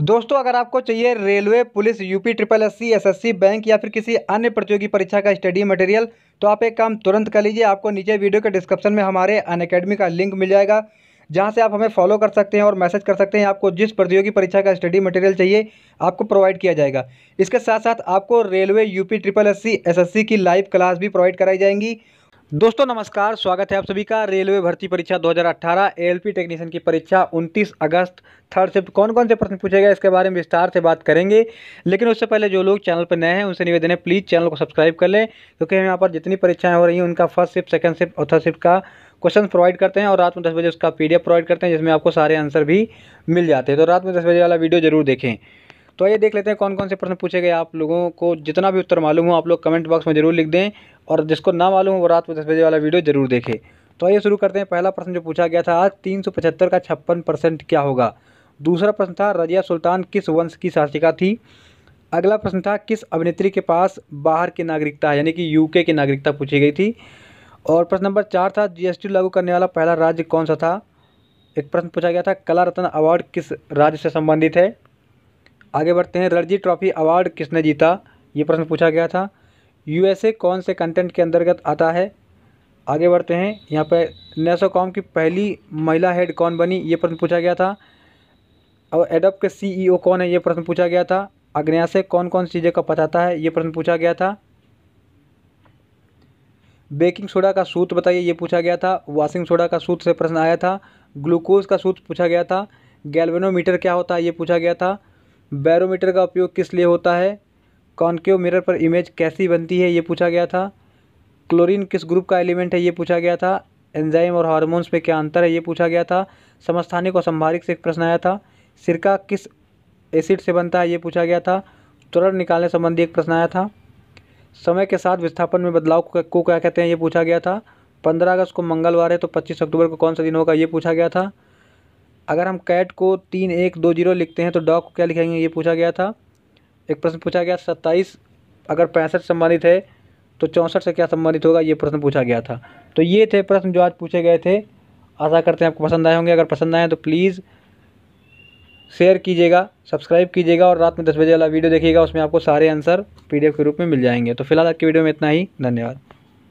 दोस्तों अगर आपको चाहिए railway police UP triple S C S S C bank या फिर किसी अन्य प्रतियोगी परीक्षा का स्टडी मटेरियल तो आप एक काम तुरंत कर लीजिए आपको नीचे वीडियो के डिस्क्रिप्शन में हमारे अन अकेडमी का लिंक मिल जाएगा जहाँ से आप हमें फॉलो कर सकते हैं और मैसेज कर सकते हैं आपको जिस प्रतियोगी परीक्षा का स्टडी मटेरियल चाहिए आपको प्रोवाइड किया जाएगा इसके साथ साथ आपको railway UP triple S C S S C की लाइव क्लास भी प्रोवाइड कराई जाएंगी दोस्तों नमस्कार स्वागत है आप सभी का रेलवे भर्ती परीक्षा 2018 एएलपी टेक्नीशियन की परीक्षा 29 अगस्त थर्ड शिफ्ट कौन कौन से प्रश्न पूछे गए इसके बारे में विस्तार से बात करेंगे लेकिन उससे पहले जो लोग चैनल पर नए हैं उनसे निवेदन है प्लीज़ चैनल को सब्सक्राइब कर लें क्योंकि हम यहाँ पर जितनी परीक्षाएँ हो रही हैं उनका फर्स्ट शिफ्ट सेकेंड शिफ्ट और थर्ड शिफ्ट का क्वेश्चन प्रोवाइड करते हैं और रात में दस बजे उसका पी प्रोवाइड करते हैं जिसमें आपको सारे आंसर भी मिल जाते हैं तो रात में दस बजे वाला वीडियो जरूर देखें तो आइए देख लेते हैं कौन कौन से प्रश्न पूछे गए आप लोगों को जितना भी उत्तर मालूम हो आप लोग कमेंट बॉक्स में जरूर लिख दें और जिसको ना मालूम वो रात को दस बजे वाला वीडियो ज़रूर देखे तो आइए शुरू करते हैं पहला प्रश्न जो पूछा गया था आज तीन सौ पचहत्तर का छप्पन परसेंट क्या होगा दूसरा प्रश्न था रजिया सुल्तान किस वंश की शासिका थी अगला प्रश्न था किस अभिनेत्री के पास बाहर की नागरिकता है यानी कि यूके की नागरिकता पूछी गई थी और प्रश्न नंबर चार था जीएसटी लागू करने वाला पहला राज्य कौन सा था एक प्रश्न पूछा गया था कला रत्न अवार्ड किस राज्य से संबंधित है आगे बढ़ते हैं रणजी ट्रॉफी अवार्ड किसने जीता ये प्रश्न पूछा गया था यूएसए कौन से कंटेंट के अंतर्गत आता है आगे बढ़ते हैं यहाँ पर नेसोकॉम की पहली महिला हेड कौन बनी ये प्रश्न पूछा गया था और एडप के सीईओ e कौन है ये प्रश्न पूछा गया था अग्नया से कौन कौन चीज़ें का पताता है ये प्रश्न पूछा गया था बेकिंग सोडा का सूत्र बताइए ये पूछा गया था वॉशिंग सोडा का सूत्र से प्रश्न आया था ग्लूकोज का सूत्र पूछा गया था गैल्वेनोमीटर क्या होता है ये पूछा गया था बैरोमीटर का उपयोग किस लिए होता है कॉन्केव मिरर पर इमेज कैसी बनती है ये पूछा गया था क्लोरीन किस ग्रुप का एलिमेंट है ये पूछा गया था एंजाइम और हार्मोन्स में क्या अंतर है ये पूछा गया था समस्थानिक और संभारिक से एक प्रश्न आया था सिरका किस एसिड से बनता है ये पूछा गया था त्वरण निकालने संबंधी एक प्रश्न आया था समय के साथ विस्थापन में बदलाव को क्या कहते हैं ये पूछा गया था पंद्रह अगस्त को मंगलवार है तो पच्चीस अक्टूबर को कौन सा दिन होगा ये पूछा गया था अगर हम कैट को तीन एक दो जीरो लिखते हैं तो डॉग को क्या लिखेंगे ये पूछा गया था एक प्रश्न पूछा गया सत्ताईस अगर पैंसठ सम्मानित है तो चौंसठ से क्या सम्मानित होगा ये प्रश्न पूछा गया था तो ये थे प्रश्न जो आज पूछे गए थे आशा करते हैं आपको पसंद आए होंगे अगर पसंद आए तो प्लीज़ शेयर कीजिएगा सब्सक्राइब कीजिएगा और रात में दस बजे वाला वीडियो देखिएगा उसमें आपको सारे आंसर पीडीएफ के रूप में मिल जाएंगे तो फिलहाल आज वीडियो में इतना ही धन्यवाद